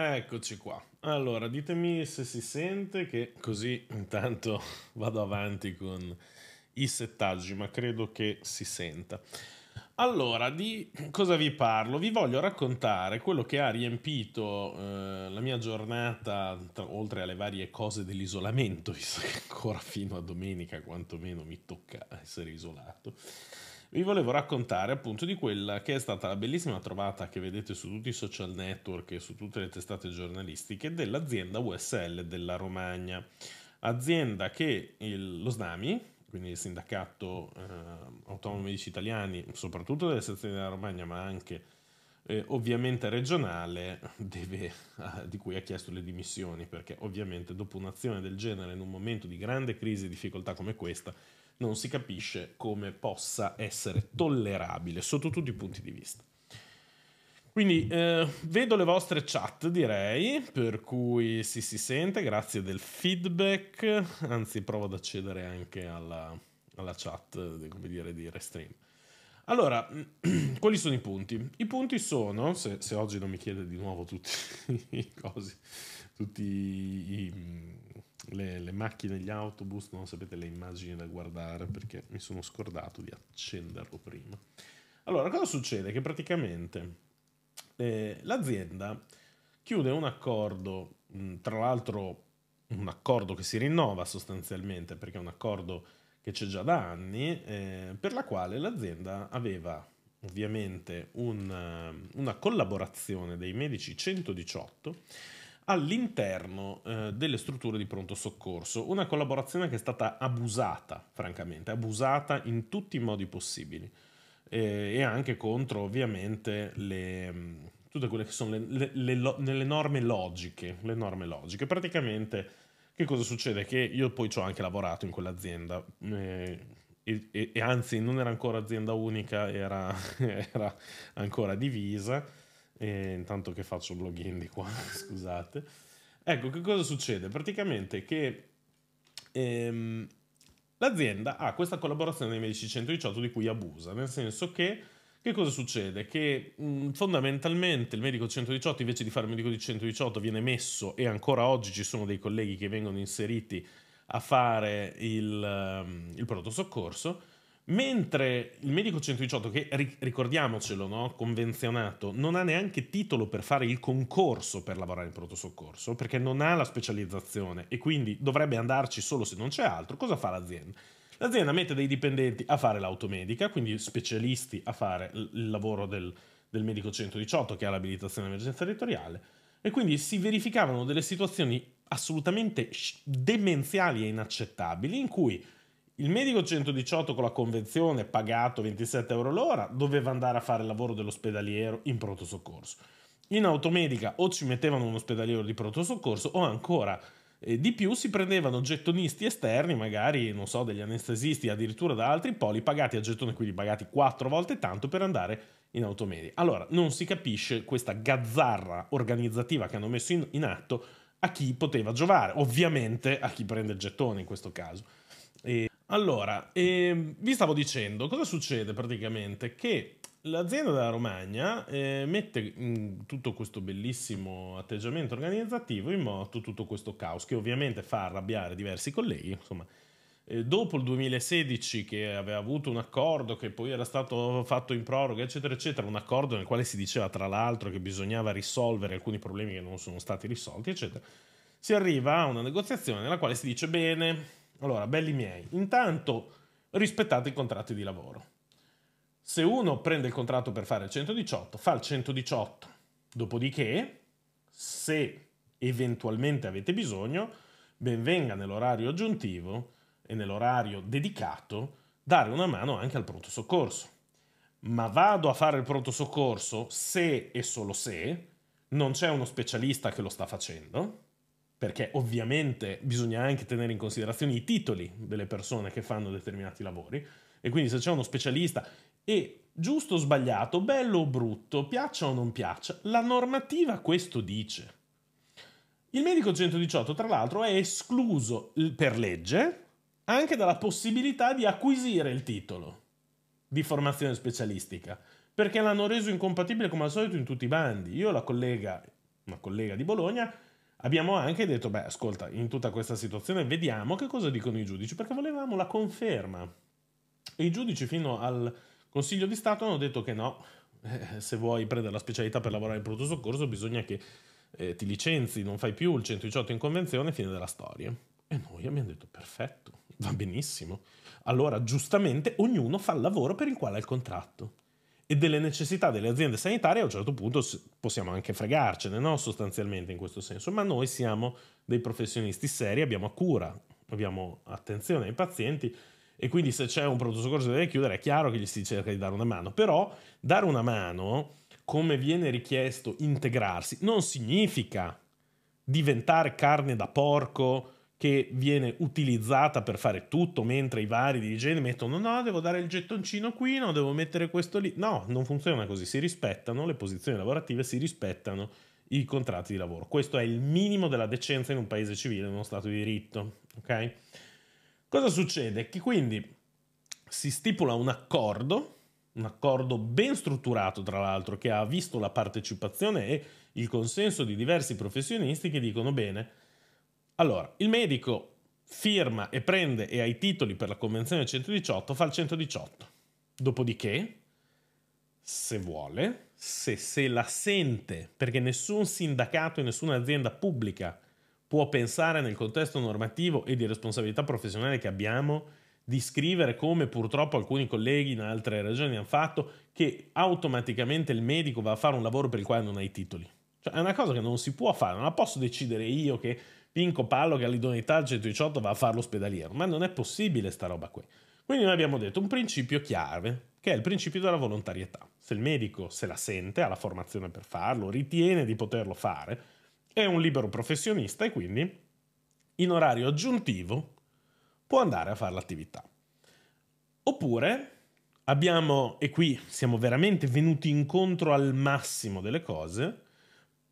Eccoci qua. Allora, ditemi se si sente che così intanto vado avanti con i settaggi, ma credo che si senta. Allora, di cosa vi parlo? Vi voglio raccontare quello che ha riempito eh, la mia giornata, tra, oltre alle varie cose dell'isolamento, visto che ancora fino a domenica quantomeno mi tocca essere isolato vi volevo raccontare appunto di quella che è stata la bellissima trovata che vedete su tutti i social network e su tutte le testate giornalistiche dell'azienda USL della Romagna, azienda che il, lo SNAMI, quindi il sindacato eh, autonomo medici italiani, soprattutto delle sezioni della Romagna, ma anche eh, ovviamente regionale, deve, ah, di cui ha chiesto le dimissioni, perché ovviamente dopo un'azione del genere in un momento di grande crisi e difficoltà come questa, non si capisce come possa essere tollerabile sotto tutti i punti di vista. Quindi eh, vedo le vostre chat, direi, per cui si, si sente, grazie del feedback, anzi provo ad accedere anche alla, alla chat, eh, come dire, di Restream. Allora, quali sono i punti? I punti sono, se, se oggi non mi chiede di nuovo tutti i cosi, tutte le, le, macchine, gli autobus, non sapete le immagini da guardare perché mi sono scordato di accenderlo prima. Allora, cosa succede? Che praticamente eh, l'azienda chiude un accordo, tra l'altro un accordo che si rinnova sostanzialmente perché è un accordo che c'è già da anni, eh, per la quale l'azienda aveva ovviamente un, eh, una collaborazione dei medici 118 all'interno eh, delle strutture di pronto soccorso, una collaborazione che è stata abusata, francamente, abusata in tutti i modi possibili eh, e anche contro ovviamente le, mm, tutte quelle che sono le, le, le norme logiche, le norme logiche. Praticamente che cosa succede? Che io poi ci ho anche lavorato in quell'azienda. Eh, e, e, e, anzi, non era ancora azienda unica, era, era ancora divisa. E intanto che faccio il login di qua, scusate. Ecco, che cosa succede? Praticamente che ehm, l'azienda ha questa collaborazione dei medici 118 di cui abusa, nel senso che che cosa succede? Che mh, mm, fondamentalmente il medico 118 invece di fare il medico di 118 viene messo e ancora oggi ci sono dei colleghi che vengono inseriti a fare il, um, il pronto soccorso, mentre il medico 118 che ri- ricordiamocelo, no, convenzionato, non ha neanche titolo per fare il concorso per lavorare in pronto soccorso perché non ha la specializzazione e quindi dovrebbe andarci solo se non c'è altro, cosa fa l'azienda? L'azienda mette dei dipendenti a fare l'automedica, quindi specialisti a fare il lavoro del, del medico 118 che ha l'abilitazione emergenza territoriale e quindi si verificavano delle situazioni assolutamente demenziali e inaccettabili in cui il medico 118 con la convenzione pagato 27 euro l'ora doveva andare a fare il lavoro dell'ospedaliero in pronto soccorso. In automedica o ci mettevano un ospedaliero di pronto soccorso o ancora e di più si prendevano gettonisti esterni, magari, non so, degli anestesisti, addirittura da altri poli, pagati a gettone, quindi pagati quattro volte tanto per andare in automedia. Allora, non si capisce questa gazzarra organizzativa che hanno messo in, in atto a chi poteva giovare, ovviamente a chi prende il gettone in questo caso. E allora, eh, vi stavo dicendo, cosa succede praticamente? Che l'azienda della Romagna eh, mette mh, mm, tutto questo bellissimo atteggiamento organizzativo in moto, tutto questo caos, che ovviamente fa arrabbiare diversi colleghi, insomma, eh, dopo il 2016 che aveva avuto un accordo che poi era stato fatto in proroga, eccetera, eccetera, un accordo nel quale si diceva tra l'altro che bisognava risolvere alcuni problemi che non sono stati risolti, eccetera, si arriva a una negoziazione nella quale si dice bene, allora, belli miei, intanto rispettate i contratti di lavoro. Se uno prende il contratto per fare il 118, fa il 118. Dopodiché, se eventualmente avete bisogno, benvenga nell'orario aggiuntivo e nell'orario dedicato dare una mano anche al pronto soccorso. Ma vado a fare il pronto soccorso se e solo se non c'è uno specialista che lo sta facendo, perché ovviamente bisogna anche tenere in considerazione i titoli delle persone che fanno determinati lavori e quindi se c'è uno specialista e giusto o sbagliato, bello o brutto, piaccia o non piaccia, la normativa questo dice. Il medico 118, tra l'altro, è escluso per legge anche dalla possibilità di acquisire il titolo di formazione specialistica, perché l'hanno reso incompatibile come al solito in tutti i bandi. Io e la collega, una collega di Bologna, abbiamo anche detto, beh, ascolta, in tutta questa situazione vediamo che cosa dicono i giudici, perché volevamo la conferma e i giudici fino al Consiglio di Stato hanno detto che no, eh, se vuoi prendere la specialità per lavorare in pronto soccorso bisogna che eh, ti licenzi, non fai più il 118 in convenzione, fine della storia. E noi abbiamo detto perfetto, va benissimo. Allora giustamente ognuno fa il lavoro per il quale ha il contratto. E delle necessità delle aziende sanitarie a un certo punto possiamo anche fregarcene, no? sostanzialmente in questo senso, ma noi siamo dei professionisti seri, abbiamo cura, abbiamo attenzione ai pazienti e quindi se c'è un pronto soccorso che deve chiudere è chiaro che gli si cerca di dare una mano, però dare una mano, come viene richiesto integrarsi, non significa diventare carne da porco che viene utilizzata per fare tutto, mentre i vari dirigenti mettono no, devo dare il gettoncino qui, no, devo mettere questo lì. No, non funziona così, si rispettano le posizioni lavorative, si rispettano i contratti di lavoro. Questo è il minimo della decenza in un paese civile, in uno Stato di diritto, ok? Cosa succede? Che quindi si stipula un accordo, un accordo ben strutturato tra l'altro, che ha visto la partecipazione e il consenso di diversi professionisti che dicono bene, allora il medico firma e prende e ha i titoli per la convenzione 118, fa il 118. Dopodiché, se vuole, se, se la sente, perché nessun sindacato e nessuna azienda pubblica può pensare nel contesto normativo e di responsabilità professionale che abbiamo di scrivere come purtroppo alcuni colleghi in altre regioni hanno fatto che automaticamente il medico va a fare un lavoro per il quale non ha i titoli. Cioè è una cosa che non si può fare, non la posso decidere io che Pinco Pallo che all'idoneità al 118 va a fare l'ospedaliero, ma non è possibile sta roba qui. Quindi noi abbiamo detto un principio chiave, che è il principio della volontarietà. Se il medico se la sente, ha la formazione per farlo, ritiene di poterlo fare, è un libero professionista e quindi in orario aggiuntivo può andare a fare l'attività. Oppure abbiamo, e qui siamo veramente venuti incontro al massimo delle cose,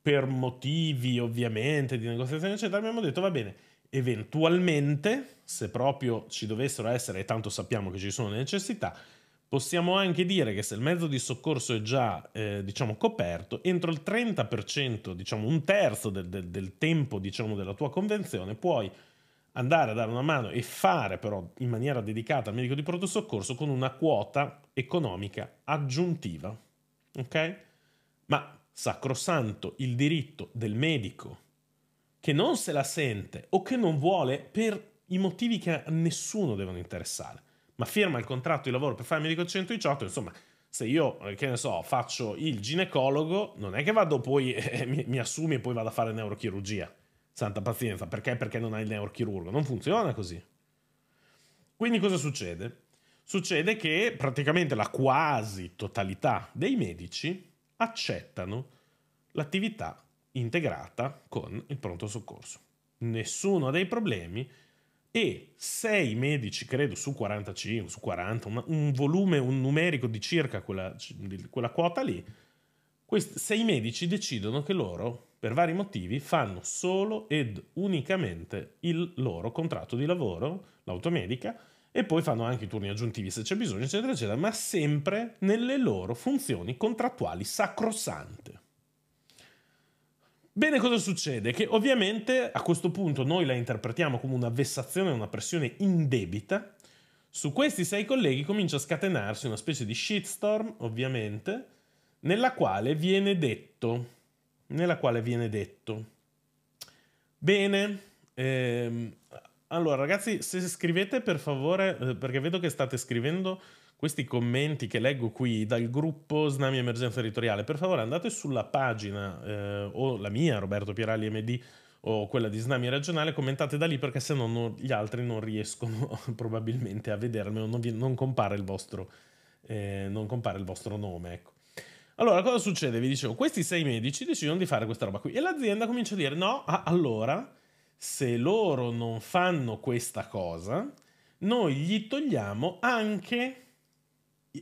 per motivi ovviamente di negoziazione, eccetera, abbiamo detto va bene, eventualmente, se proprio ci dovessero essere, e tanto sappiamo che ci sono le necessità, Possiamo anche dire che se il mezzo di soccorso è già eh, diciamo, coperto, entro il 30%, diciamo un terzo del, del, del tempo diciamo, della tua convenzione, puoi andare a dare una mano e fare però in maniera dedicata al medico di pronto soccorso con una quota economica aggiuntiva. Ok? Ma sacrosanto il diritto del medico che non se la sente o che non vuole per i motivi che a nessuno devono interessare ma firma il contratto di lavoro per fare il medico 118, insomma, se io, eh, che ne so, faccio il ginecologo, non è che vado poi, eh, mi, mi, assumi e poi vado a fare neurochirurgia. Santa pazienza, perché? Perché non hai il neurochirurgo. Non funziona così. Quindi cosa succede? Succede che praticamente la quasi totalità dei medici accettano l'attività integrata con il pronto soccorso. Nessuno dei problemi, e 6 medici, credo, su 45, su 40, un, un volume, un numerico di circa quella, di quella quota lì, questi 6 medici decidono che loro, per vari motivi, fanno solo ed unicamente il loro contratto di lavoro, l'automedica, e poi fanno anche i turni aggiuntivi se c'è bisogno, eccetera, eccetera, ma sempre nelle loro funzioni contrattuali sacrosante. Bene, cosa succede? Che ovviamente a questo punto noi la interpretiamo come una vessazione, una pressione indebita. Su questi sei colleghi comincia a scatenarsi una specie di shitstorm, ovviamente, nella quale viene detto, nella quale viene detto, bene, ehm, allora ragazzi, se scrivete per favore, eh, perché vedo che state scrivendo questi commenti che leggo qui dal gruppo Snami Emergenza Territoriale, per favore andate sulla pagina eh, o la mia, Roberto Pierali MD, o quella di Snami Regionale, commentate da lì perché se no gli altri non riescono probabilmente a vedermi o non, vi, non, compare, il vostro, eh, non compare il vostro nome. Ecco. Allora, cosa succede? Vi dicevo, questi sei medici decidono di fare questa roba qui e l'azienda comincia a dire no, ah, allora se loro non fanno questa cosa, noi gli togliamo anche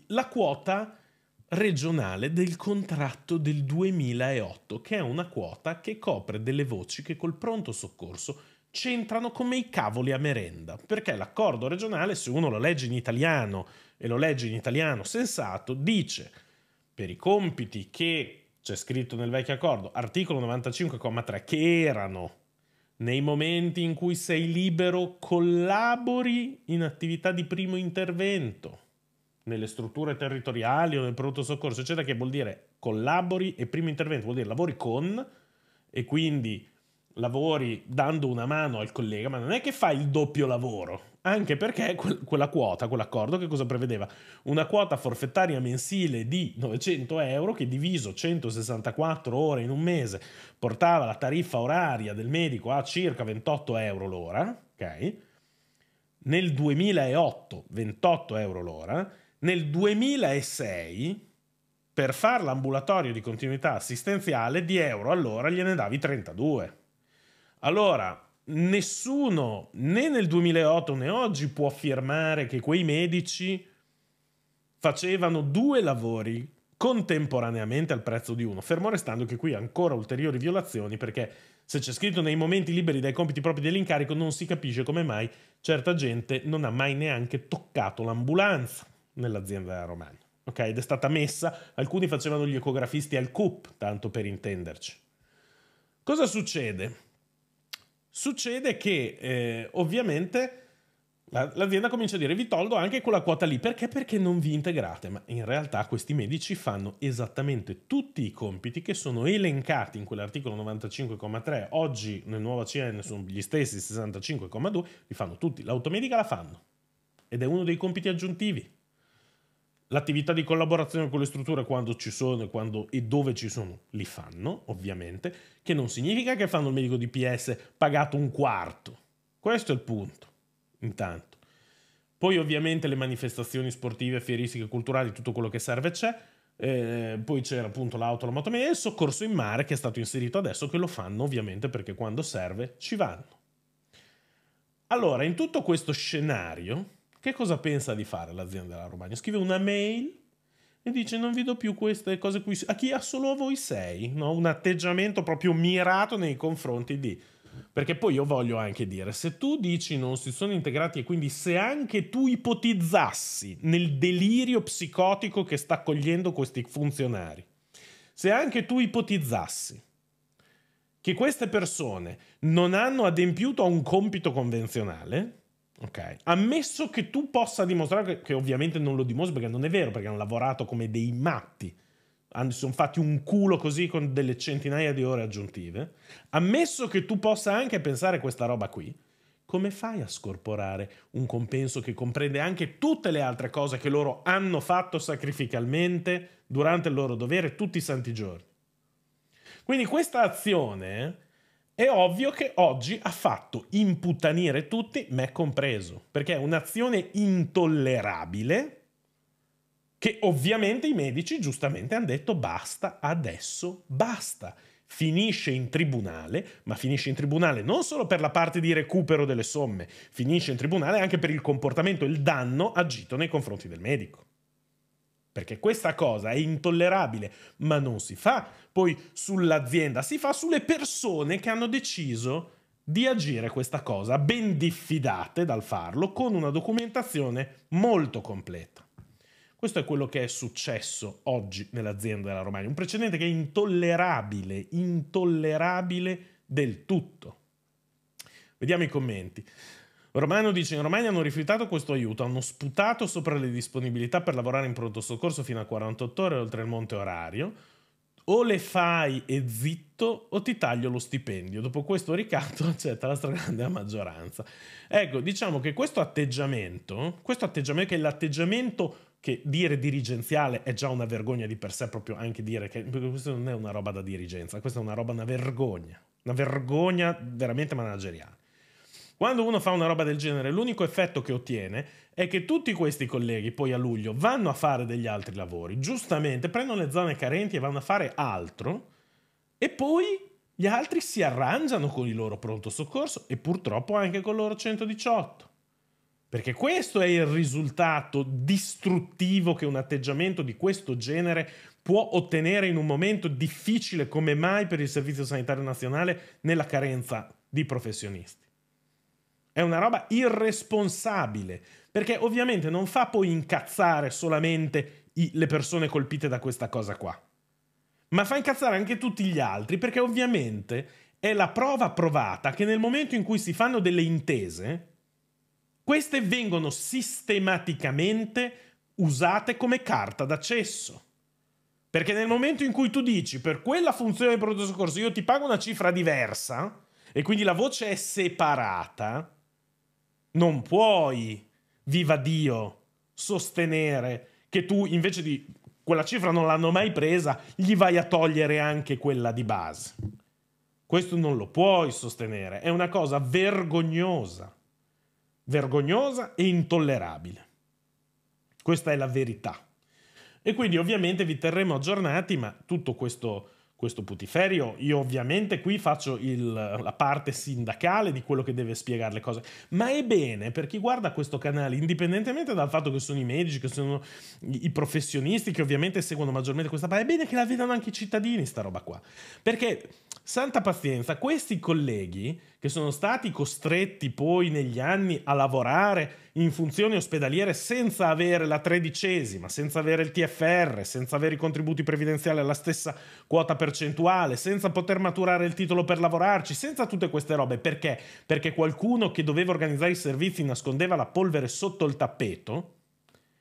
la quota regionale del contratto del 2008, che è una quota che copre delle voci che col pronto soccorso c'entrano come i cavoli a merenda, perché l'accordo regionale, se uno lo legge in italiano e lo legge in italiano sensato, dice per i compiti che c'è scritto nel vecchio accordo, articolo 95,3, che erano nei momenti in cui sei libero, collabori in attività di primo intervento nelle strutture territoriali o nel pronto soccorso, eccetera, che vuol dire collabori e primo intervento, vuol dire lavori con e quindi lavori dando una mano al collega, ma non è che fai il doppio lavoro, anche perché quella quota, quell'accordo che cosa prevedeva? Una quota forfettaria mensile di 900 euro che diviso 164 ore in un mese portava la tariffa oraria del medico a circa 28 euro l'ora, ok? Nel 2008 28 euro l'ora nel 2006, per far l'ambulatorio di continuità assistenziale, di euro all'ora gliene davi 32. Allora, nessuno, né nel 2008 né oggi, può affermare che quei medici facevano due lavori contemporaneamente al prezzo di uno, fermo restando che qui ancora ulteriori violazioni perché se c'è scritto nei momenti liberi dai compiti propri dell'incarico non si capisce come mai certa gente non ha mai neanche toccato l'ambulanza nell'azienda romagna. Ok, ed è stata messa, alcuni facevano gli ecografisti al CUP, tanto per intenderci. Cosa succede? Succede che eh, ovviamente l'azienda comincia a dire vi tolgo anche quella quota lì, perché? Perché non vi integrate, ma in realtà questi medici fanno esattamente tutti i compiti che sono elencati in quell'articolo 95,3, oggi nel nuovo CN sono gli stessi 65,2, li fanno tutti, l'automedica la fanno ed è uno dei compiti aggiuntivi. L'attività di collaborazione con le strutture quando ci sono e quando e dove ci sono li fanno, ovviamente, che non significa che fanno il medico DPS pagato un quarto. Questo è il punto, intanto. Poi ovviamente le manifestazioni sportive, fieristiche, culturali, tutto quello che serve c'è. Eh, poi c'era appunto l'auto, la motomia e il soccorso in mare che è stato inserito adesso che lo fanno ovviamente perché quando serve ci vanno. Allora, in tutto questo scenario che cosa pensa di fare l'azienda della Romagna? Scrive una mail e dice non vi do più queste cose qui a chi ha solo a voi sei, no? un atteggiamento proprio mirato nei confronti di... Perché poi io voglio anche dire, se tu dici non si sono integrati e quindi se anche tu ipotizzassi nel delirio psicotico che sta accogliendo questi funzionari, se anche tu ipotizzassi che queste persone non hanno adempiuto a un compito convenzionale, Ok. Ammesso che tu possa dimostrare, che, che ovviamente non lo dimostri perché non è vero, perché hanno lavorato come dei matti, si sono fatti un culo così con delle centinaia di ore aggiuntive. Ammesso che tu possa anche pensare questa roba qui, come fai a scorporare un compenso che comprende anche tutte le altre cose che loro hanno fatto sacrificalmente durante il loro dovere tutti i santi giorni? Quindi questa azione è ovvio che oggi ha fatto imputtanire tutti, me compreso, perché è un'azione intollerabile che ovviamente i medici giustamente hanno detto basta, adesso basta. Finisce in tribunale, ma finisce in tribunale non solo per la parte di recupero delle somme, finisce in tribunale anche per il comportamento, il danno agito nei confronti del medico. Perché questa cosa è intollerabile, ma non si fa poi sull'azienda, si fa sulle persone che hanno deciso di agire questa cosa, ben diffidate dal farlo, con una documentazione molto completa. Questo è quello che è successo oggi nell'azienda della Romagna, un precedente che è intollerabile, intollerabile del tutto. Vediamo i commenti. Romano dice: In Romagna hanno rifiutato questo aiuto, hanno sputato sopra le disponibilità per lavorare in pronto soccorso fino a 48 ore oltre il monte orario. O le fai e zitto o ti taglio lo stipendio. Dopo questo ricatto accetta la stragrande maggioranza. Ecco, diciamo che questo atteggiamento, questo atteggiamento che è l'atteggiamento che dire dirigenziale è già una vergogna di per sé, proprio anche dire che questa non è una roba da dirigenza, questa è una roba, una vergogna, una vergogna veramente manageriale. Quando uno fa una roba del genere, l'unico effetto che ottiene è che tutti questi colleghi poi a luglio vanno a fare degli altri lavori, giustamente prendono le zone carenti e vanno a fare altro e poi gli altri si arrangiano con il loro pronto soccorso e purtroppo anche con il loro 118. Perché questo è il risultato distruttivo che un atteggiamento di questo genere può ottenere in un momento difficile come mai per il Servizio Sanitario Nazionale nella carenza di professionisti. È una roba irresponsabile, perché ovviamente non fa poi incazzare solamente i, le persone colpite da questa cosa qua, ma fa incazzare anche tutti gli altri, perché ovviamente è la prova provata che nel momento in cui si fanno delle intese, queste vengono sistematicamente usate come carta d'accesso. Perché nel momento in cui tu dici per quella funzione di prodotto soccorso io ti pago una cifra diversa e quindi la voce è separata, non puoi, viva Dio, sostenere che tu invece di quella cifra non l'hanno mai presa, gli vai a togliere anche quella di base. Questo non lo puoi sostenere, è una cosa vergognosa, vergognosa e intollerabile. Questa è la verità. E quindi ovviamente vi terremo aggiornati, ma tutto questo questo putiferio. Io ovviamente qui faccio il, la parte sindacale di quello che deve spiegare le cose, ma è bene per chi guarda questo canale, indipendentemente dal fatto che sono i medici, che sono i professionisti che ovviamente seguono maggiormente questa parte, è bene che la vedano anche i cittadini sta roba qua. Perché, santa pazienza, questi colleghi che sono stati costretti poi negli anni a lavorare in funzioni ospedaliere senza avere la tredicesima, senza avere il TFR, senza avere i contributi previdenziali alla stessa quota percentuale, senza poter maturare il titolo per lavorarci, senza tutte queste robe. Perché? Perché qualcuno che doveva organizzare i servizi nascondeva la polvere sotto il tappeto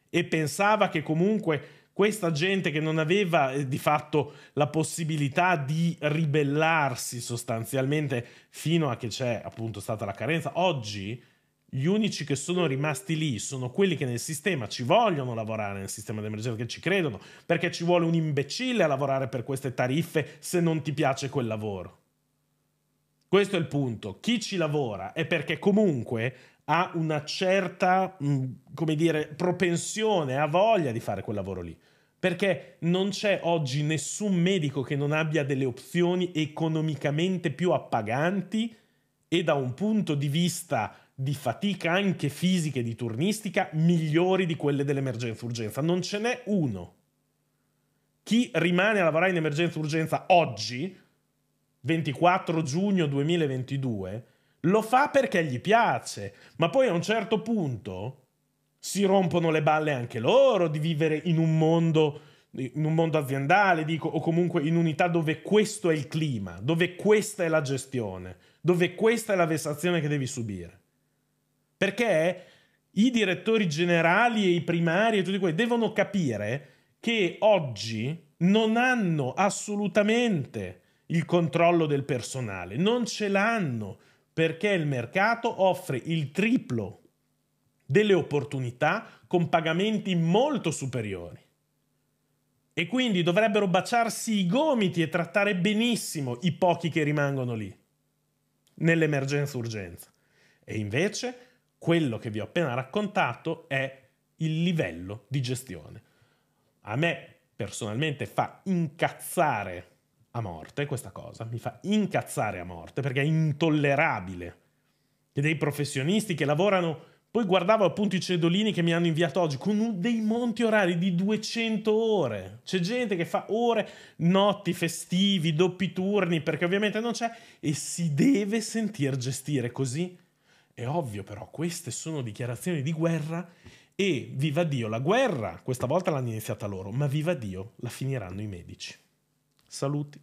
e pensava che comunque questa gente che non aveva eh, di fatto la possibilità di ribellarsi sostanzialmente fino a che c'è appunto stata la carenza, oggi gli unici che sono rimasti lì sono quelli che nel sistema ci vogliono lavorare, nel sistema d'emergenza che ci credono, perché ci vuole un imbecille a lavorare per queste tariffe se non ti piace quel lavoro. Questo è il punto. Chi ci lavora è perché comunque ha una certa, mm, come dire, propensione, ha voglia di fare quel lavoro lì. Perché non c'è oggi nessun medico che non abbia delle opzioni economicamente più appaganti e da un punto di vista di fatica anche fisica e di turnistica migliori di quelle dell'emergenza-urgenza. Non ce n'è uno. Chi rimane a lavorare in emergenza-urgenza oggi, 24 giugno 2022, lo fa perché gli piace, ma poi a un certo punto si rompono le balle anche loro di vivere in un mondo, in un mondo aziendale, dico, o comunque in unità dove questo è il clima, dove questa è la gestione, dove questa è la vessazione che devi subire. Perché i direttori generali e i primari e tutti quelli devono capire che oggi non hanno assolutamente il controllo del personale, non ce l'hanno perché il mercato offre il triplo delle opportunità con pagamenti molto superiori. E quindi dovrebbero baciarsi i gomiti e trattare benissimo i pochi che rimangono lì, nell'emergenza-urgenza. E invece quello che vi ho appena raccontato è il livello di gestione. A me personalmente fa incazzare a morte questa cosa, mi fa incazzare a morte perché è intollerabile che dei professionisti che lavorano poi guardavo appunto i cedolini che mi hanno inviato oggi con dei monti orari di 200 ore. C'è gente che fa ore, notti, festivi, doppi turni perché ovviamente non c'è e si deve sentir gestire così. È ovvio però, queste sono dichiarazioni di guerra e viva Dio, la guerra questa volta l'hanno iniziata loro, ma viva Dio, la finiranno i medici. Saluti.